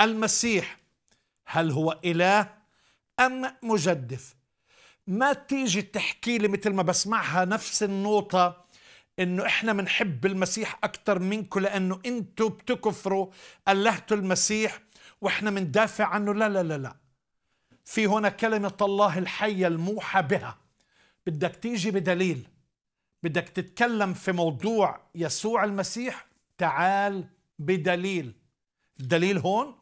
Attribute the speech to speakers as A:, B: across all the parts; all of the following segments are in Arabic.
A: المسيح هل هو إله أم مجدف ما تيجي تحكي لي مثل ما بسمعها نفس النقطة انه احنا بنحب المسيح اكثر منكم لانه انتم بتكفروا ألهتوا المسيح واحنا بندافع عنه لا لا لا لا في هنا كلمة الله الحية الموحى بها بدك تيجي بدليل بدك تتكلم في موضوع يسوع المسيح تعال بدليل الدليل هون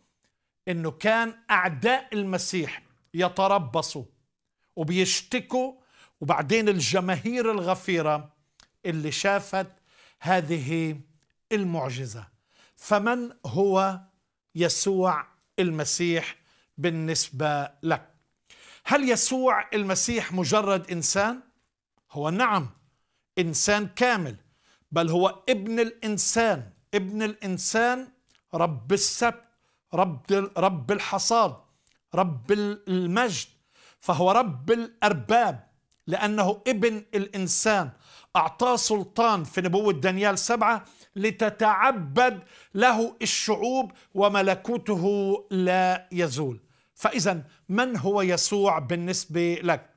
A: انه كان اعداء المسيح يتربصوا وبيشتكوا وبعدين الجماهير الغفيره اللي شافت هذه المعجزه فمن هو يسوع المسيح بالنسبه لك هل يسوع المسيح مجرد انسان هو نعم انسان كامل بل هو ابن الانسان ابن الانسان رب السبت رب رب الحصاد رب المجد فهو رب الأرباب لأنه ابن الإنسان أعطاه سلطان في نبوة دانيال سبعة لتتعبد له الشعوب وملكوته لا يزول فإذا من هو يسوع بالنسبة لك؟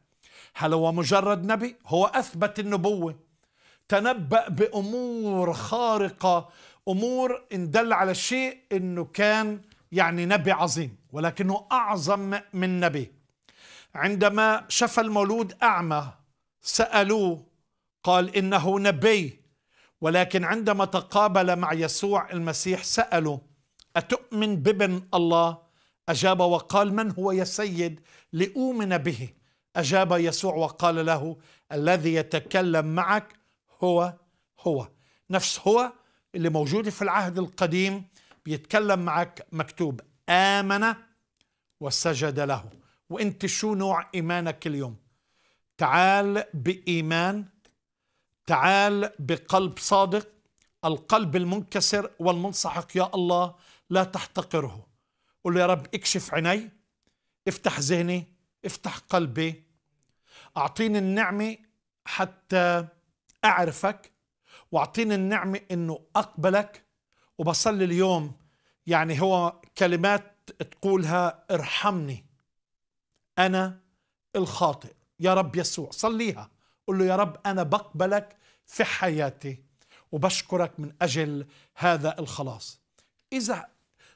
A: هل هو مجرد نبي؟ هو أثبت النبوة تنبأ بأمور خارقة أمور إن دل على شيء أنه كان يعني نبي عظيم ولكنه أعظم من نبي عندما شفى المولود أعمى سألوه قال إنه نبي ولكن عندما تقابل مع يسوع المسيح سأله أتؤمن بابن الله أجاب وقال من هو يا سيد لأؤمن به أجاب يسوع وقال له الذي يتكلم معك هو هو نفس هو اللي موجود في العهد القديم بيتكلم معك مكتوب آمن وسجد له وانت شو نوع إيمانك اليوم تعال بإيمان تعال بقلب صادق القلب المنكسر والمنسحق يا الله لا تحتقره قل يا رب اكشف عيني افتح ذهني افتح قلبي اعطيني النعمه حتى اعرفك واعطيني النعمه انه اقبلك وبصلي اليوم يعني هو كلمات تقولها ارحمني أنا الخاطئ يا رب يسوع صليها قل له يا رب أنا بقبلك في حياتي وبشكرك من أجل هذا الخلاص إذا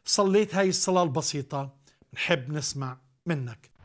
A: صليت هاي الصلاة البسيطة نحب نسمع منك